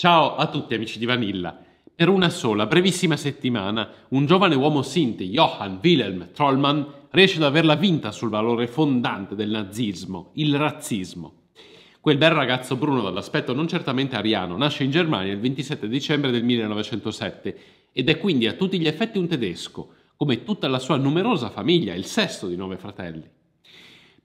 Ciao a tutti amici di Vanilla. Per una sola, brevissima settimana, un giovane uomo sinte, Johann Wilhelm Trollmann, riesce ad averla vinta sul valore fondante del nazismo, il razzismo. Quel bel ragazzo bruno dall'aspetto non certamente ariano nasce in Germania il 27 dicembre del 1907 ed è quindi a tutti gli effetti un tedesco, come tutta la sua numerosa famiglia, il sesto di nove fratelli.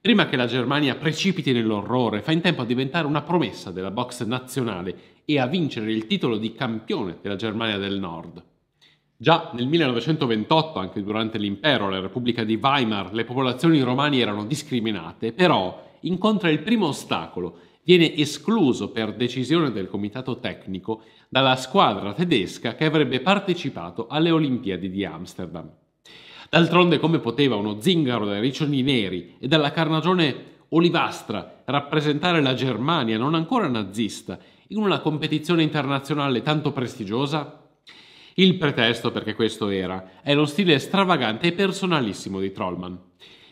Prima che la Germania precipiti nell'orrore, fa in tempo a diventare una promessa della box nazionale e a vincere il titolo di campione della Germania del Nord. Già nel 1928, anche durante l'impero, la Repubblica di Weimar, le popolazioni romane erano discriminate, però incontra il primo ostacolo, viene escluso per decisione del comitato tecnico dalla squadra tedesca che avrebbe partecipato alle Olimpiadi di Amsterdam. D'altronde come poteva uno zingaro dai riccioni neri e dalla carnagione olivastra rappresentare la Germania non ancora nazista in una competizione internazionale tanto prestigiosa? Il pretesto, perché questo era, è lo stile stravagante e personalissimo di Trollman.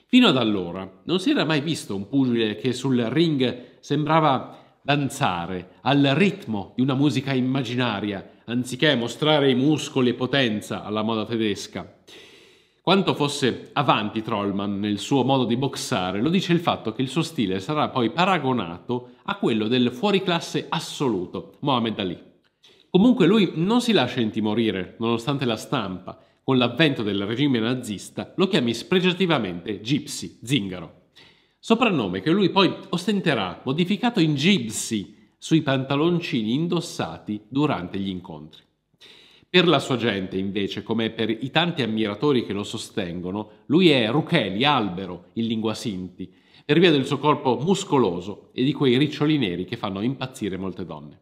Fino ad allora non si era mai visto un pugile che sul ring sembrava danzare al ritmo di una musica immaginaria, anziché mostrare i muscoli e potenza alla moda tedesca. Quanto fosse avanti Trollman nel suo modo di boxare lo dice il fatto che il suo stile sarà poi paragonato a quello del fuoriclasse assoluto, Mohamed Ali. Comunque lui non si lascia intimorire, nonostante la stampa, con l'avvento del regime nazista, lo chiami spregiativamente Gypsy, zingaro. Soprannome che lui poi ostenterà, modificato in Gypsy, sui pantaloncini indossati durante gli incontri. Per la sua gente, invece, come per i tanti ammiratori che lo sostengono, lui è Rucheli, albero, in lingua sinti, per via del suo corpo muscoloso e di quei riccioli neri che fanno impazzire molte donne.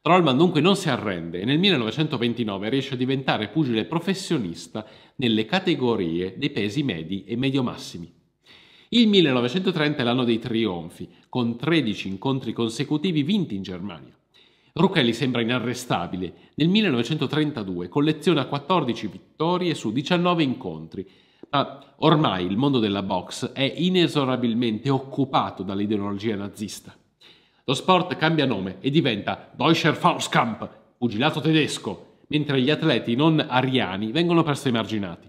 Trollman dunque non si arrende e nel 1929 riesce a diventare pugile professionista nelle categorie dei pesi medi e medio-massimi. Il 1930 è l'anno dei trionfi, con 13 incontri consecutivi vinti in Germania. Rucchelli sembra inarrestabile. Nel 1932 colleziona 14 vittorie su 19 incontri, ma ah, ormai il mondo della box è inesorabilmente occupato dall'ideologia nazista. Lo sport cambia nome e diventa Deutscher Faustkampf, pugilato tedesco, mentre gli atleti non ariani vengono presto emarginati.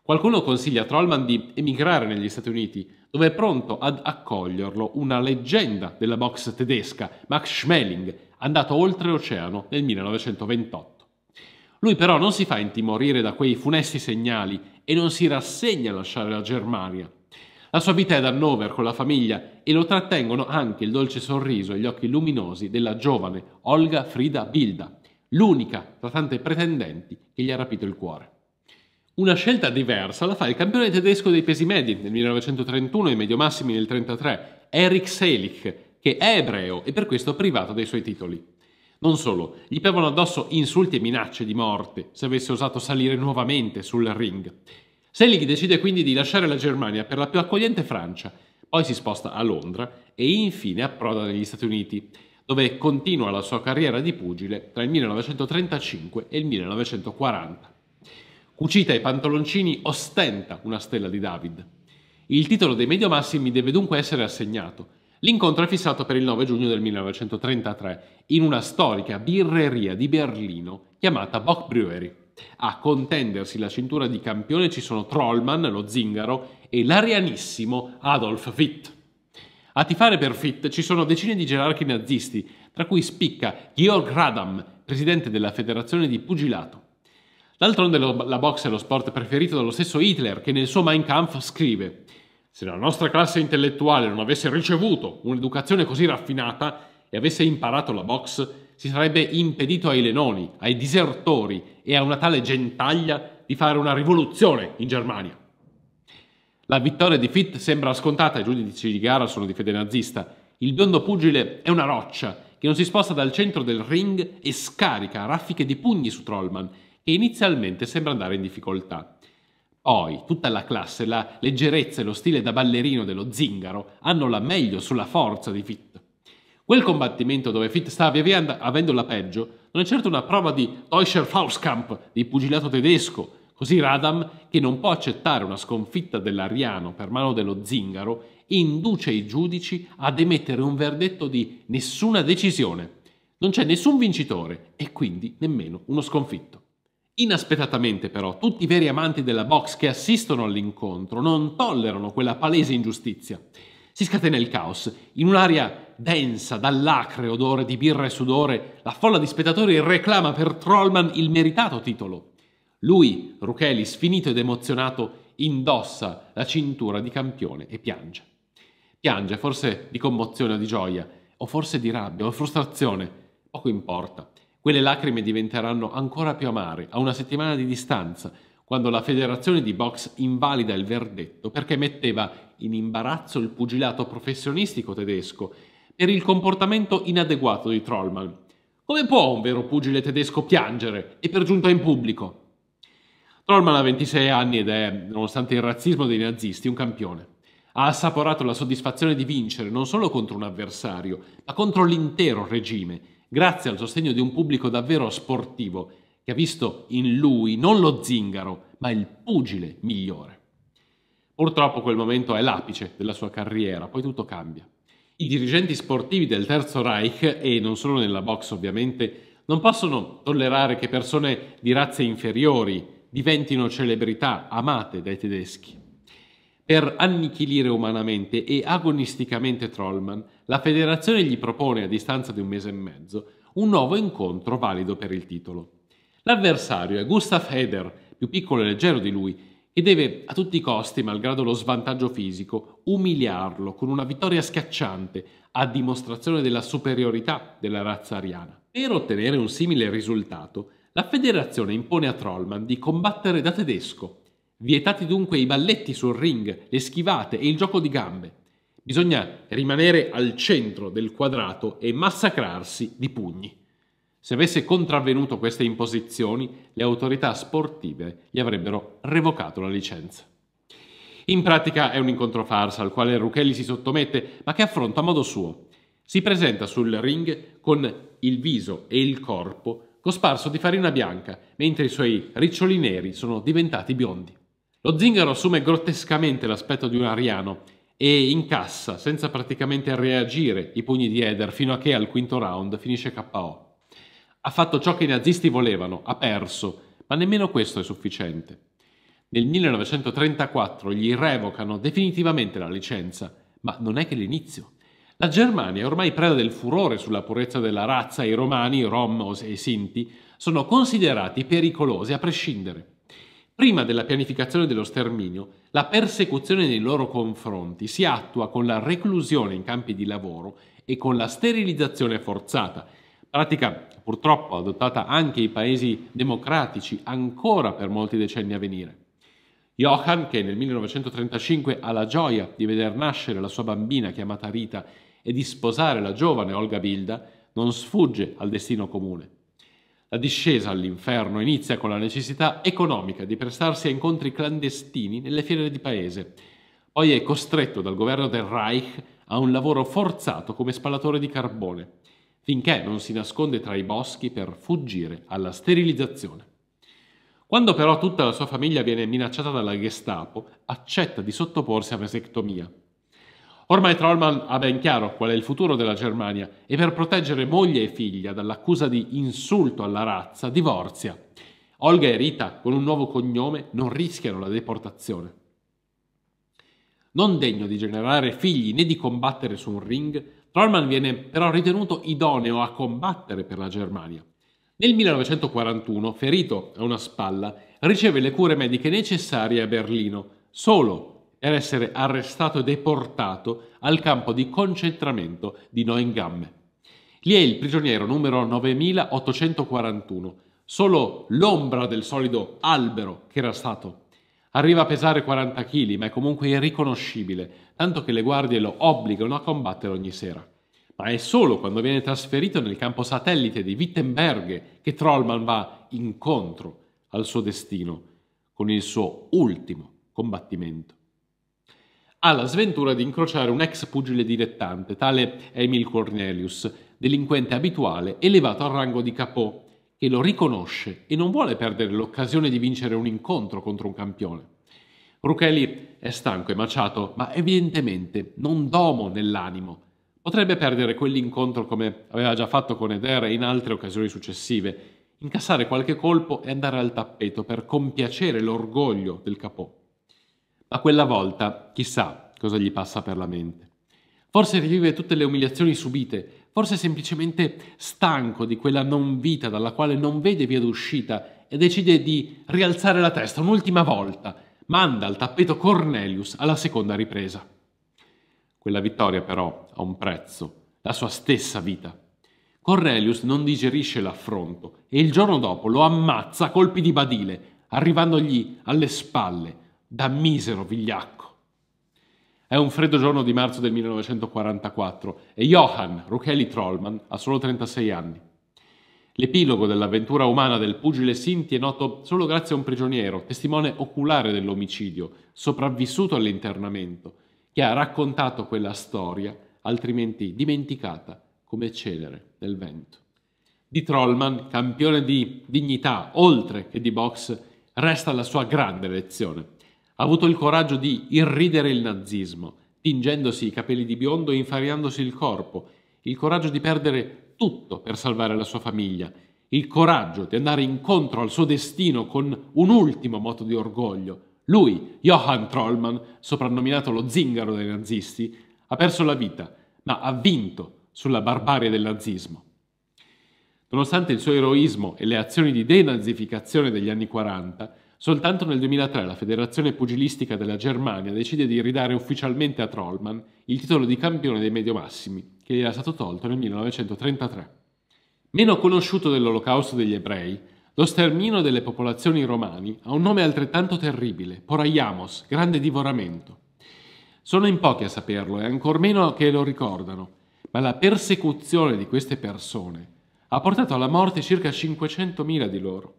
Qualcuno consiglia a Trollman di emigrare negli Stati Uniti, dove è pronto ad accoglierlo una leggenda della box tedesca, Max Schmeling, andato oltre l'oceano nel 1928. Lui però non si fa intimorire da quei funesti segnali e non si rassegna a lasciare la Germania. La sua vita è ad Hannover con la famiglia e lo trattengono anche il dolce sorriso e gli occhi luminosi della giovane Olga Frida Bilda, l'unica tra tante pretendenti che gli ha rapito il cuore. Una scelta diversa la fa il campione tedesco dei pesi medi nel 1931 e medio massimi nel 1933, Erich Selig, che è ebreo e per questo privato dei suoi titoli. Non solo, gli piovono addosso insulti e minacce di morte se avesse osato salire nuovamente sul ring. Selig decide quindi di lasciare la Germania per la più accogliente Francia, poi si sposta a Londra e infine approda negli Stati Uniti, dove continua la sua carriera di pugile tra il 1935 e il 1940. Cucita i pantaloncini ostenta una stella di David. Il titolo dei medio massimi deve dunque essere assegnato, L'incontro è fissato per il 9 giugno del 1933 in una storica birreria di Berlino chiamata Bock Brewery. A contendersi la cintura di campione ci sono Trollman, lo zingaro, e l'arianissimo Adolf Witt. A tifare per Witt ci sono decine di gerarchi nazisti, tra cui spicca Georg Radam, presidente della Federazione di Pugilato. D'altronde la boxe è lo sport preferito dallo stesso Hitler, che nel suo Mein Kampf scrive se la nostra classe intellettuale non avesse ricevuto un'educazione così raffinata e avesse imparato la box, si sarebbe impedito ai lenoni, ai disertori e a una tale gentaglia di fare una rivoluzione in Germania. La vittoria di Fitt sembra scontata, i giudici di gara sono di fede nazista. Il biondo pugile è una roccia che non si sposta dal centro del ring e scarica raffiche di pugni su Trollman, che inizialmente sembra andare in difficoltà. Oi, tutta la classe, la leggerezza e lo stile da ballerino dello zingaro hanno la meglio sulla forza di Fit. Quel combattimento dove Fit sta via via avendo la peggio non è certo una prova di Deutscher Faustkamp, di pugilato tedesco, così Radam, che non può accettare una sconfitta dell'Ariano per mano dello zingaro, induce i giudici ad emettere un verdetto di nessuna decisione. Non c'è nessun vincitore e quindi nemmeno uno sconfitto. Inaspettatamente però, tutti i veri amanti della box che assistono all'incontro non tollerano quella palese ingiustizia. Si scatena il caos. In un'aria densa, dall'acre odore di birra e sudore, la folla di spettatori reclama per Trollman il meritato titolo. Lui, Rucheli, sfinito ed emozionato, indossa la cintura di campione e piange. Piange forse di commozione o di gioia, o forse di rabbia o frustrazione, poco importa. Quelle lacrime diventeranno ancora più amare a una settimana di distanza, quando la federazione di box invalida il verdetto perché metteva in imbarazzo il pugilato professionistico tedesco per il comportamento inadeguato di Trollman. Come può un vero pugile tedesco piangere e per giunta in pubblico? Trollman ha 26 anni ed è, nonostante il razzismo dei nazisti, un campione. Ha assaporato la soddisfazione di vincere non solo contro un avversario, ma contro l'intero regime grazie al sostegno di un pubblico davvero sportivo che ha visto in lui non lo zingaro, ma il pugile migliore. Purtroppo quel momento è l'apice della sua carriera, poi tutto cambia. I dirigenti sportivi del Terzo Reich, e non solo nella box ovviamente, non possono tollerare che persone di razze inferiori diventino celebrità amate dai tedeschi. Per annichilire umanamente e agonisticamente Trollman, la federazione gli propone a distanza di un mese e mezzo un nuovo incontro valido per il titolo. L'avversario è Gustav Heder, più piccolo e leggero di lui, e deve a tutti i costi, malgrado lo svantaggio fisico, umiliarlo con una vittoria schiacciante a dimostrazione della superiorità della razza ariana. Per ottenere un simile risultato, la federazione impone a Trollman di combattere da tedesco, vietati dunque i balletti sul ring, le schivate e il gioco di gambe. Bisogna rimanere al centro del quadrato e massacrarsi di pugni. Se avesse contravvenuto queste imposizioni, le autorità sportive gli avrebbero revocato la licenza. In pratica è un incontro farsa al quale Ruchelli si sottomette, ma che affronta a modo suo. Si presenta sul ring con il viso e il corpo cosparso di farina bianca, mentre i suoi riccioli neri sono diventati biondi. Lo zingaro assume grottescamente l'aspetto di un ariano e incassa senza praticamente reagire i pugni di Eder fino a che al quinto round finisce KO. Ha fatto ciò che i nazisti volevano, ha perso, ma nemmeno questo è sufficiente. Nel 1934 gli revocano definitivamente la licenza, ma non è che l'inizio. La Germania è ormai preda del furore sulla purezza della razza e i romani, rom e sinti, sono considerati pericolosi a prescindere. Prima della pianificazione dello sterminio, la persecuzione nei loro confronti si attua con la reclusione in campi di lavoro e con la sterilizzazione forzata, pratica purtroppo adottata anche in paesi democratici ancora per molti decenni a venire. Johan, che nel 1935 ha la gioia di veder nascere la sua bambina chiamata Rita e di sposare la giovane Olga Bilda, non sfugge al destino comune. La discesa all'inferno inizia con la necessità economica di prestarsi a incontri clandestini nelle fiere di paese. Poi è costretto dal governo del Reich a un lavoro forzato come spalatore di carbone, finché non si nasconde tra i boschi per fuggire alla sterilizzazione. Quando però tutta la sua famiglia viene minacciata dalla Gestapo, accetta di sottoporsi a vasectomia. Ormai Trollman ha ben chiaro qual è il futuro della Germania e per proteggere moglie e figlia dall'accusa di insulto alla razza divorzia. Olga e Rita, con un nuovo cognome, non rischiano la deportazione. Non degno di generare figli né di combattere su un ring, Trollman viene però ritenuto idoneo a combattere per la Germania. Nel 1941, ferito a una spalla, riceve le cure mediche necessarie a Berlino, solo era essere arrestato e deportato al campo di concentramento di Neuengamme. Lì è il prigioniero numero 9841, solo l'ombra del solido albero che era stato. Arriva a pesare 40 kg, ma è comunque irriconoscibile, tanto che le guardie lo obbligano a combattere ogni sera. Ma è solo quando viene trasferito nel campo satellite di Wittenberg che Trollman va incontro al suo destino, con il suo ultimo combattimento ha la sventura di incrociare un ex pugile dilettante, tale Emil Cornelius, delinquente abituale, elevato al rango di capo, che lo riconosce e non vuole perdere l'occasione di vincere un incontro contro un campione. Rucheli è stanco e maciato, ma evidentemente non domo nell'animo. Potrebbe perdere quell'incontro come aveva già fatto con Eder in altre occasioni successive, incassare qualche colpo e andare al tappeto per compiacere l'orgoglio del capò. Ma quella volta, chissà cosa gli passa per la mente. Forse rivive tutte le umiliazioni subite, forse è semplicemente stanco di quella non vita dalla quale non vede via d'uscita e decide di rialzare la testa un'ultima volta. Manda al tappeto Cornelius alla seconda ripresa. Quella vittoria però ha un prezzo, la sua stessa vita. Cornelius non digerisce l'affronto e il giorno dopo lo ammazza a colpi di badile, arrivandogli alle spalle, da misero vigliacco. È un freddo giorno di marzo del 1944 e Johan Rucheli Trollman ha solo 36 anni. L'epilogo dell'avventura umana del pugile Sinti è noto solo grazie a un prigioniero, testimone oculare dell'omicidio, sopravvissuto all'internamento, che ha raccontato quella storia, altrimenti dimenticata come cenere nel vento. Di Trollman, campione di dignità oltre che di box, resta la sua grande lezione ha avuto il coraggio di irridere il nazismo, tingendosi i capelli di biondo e infariandosi il corpo, il coraggio di perdere tutto per salvare la sua famiglia, il coraggio di andare incontro al suo destino con un ultimo moto di orgoglio. Lui, Johann Trollmann, soprannominato lo zingaro dei nazisti, ha perso la vita, ma ha vinto sulla barbarie del nazismo. Nonostante il suo eroismo e le azioni di denazificazione degli anni 40, Soltanto nel 2003 la Federazione Pugilistica della Germania decide di ridare ufficialmente a Trollman il titolo di campione dei mediomassimi, che gli era stato tolto nel 1933. Meno conosciuto dell'olocausto degli ebrei, lo sterminio delle popolazioni romani ha un nome altrettanto terribile, Poraiamos, grande divoramento. Sono in pochi a saperlo e ancor meno che lo ricordano, ma la persecuzione di queste persone ha portato alla morte circa 500.000 di loro.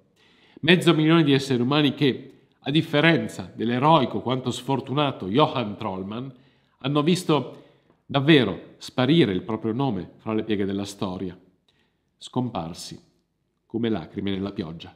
Mezzo milione di esseri umani che, a differenza dell'eroico quanto sfortunato Johann Trollman, hanno visto davvero sparire il proprio nome fra le pieghe della storia, scomparsi come lacrime nella pioggia.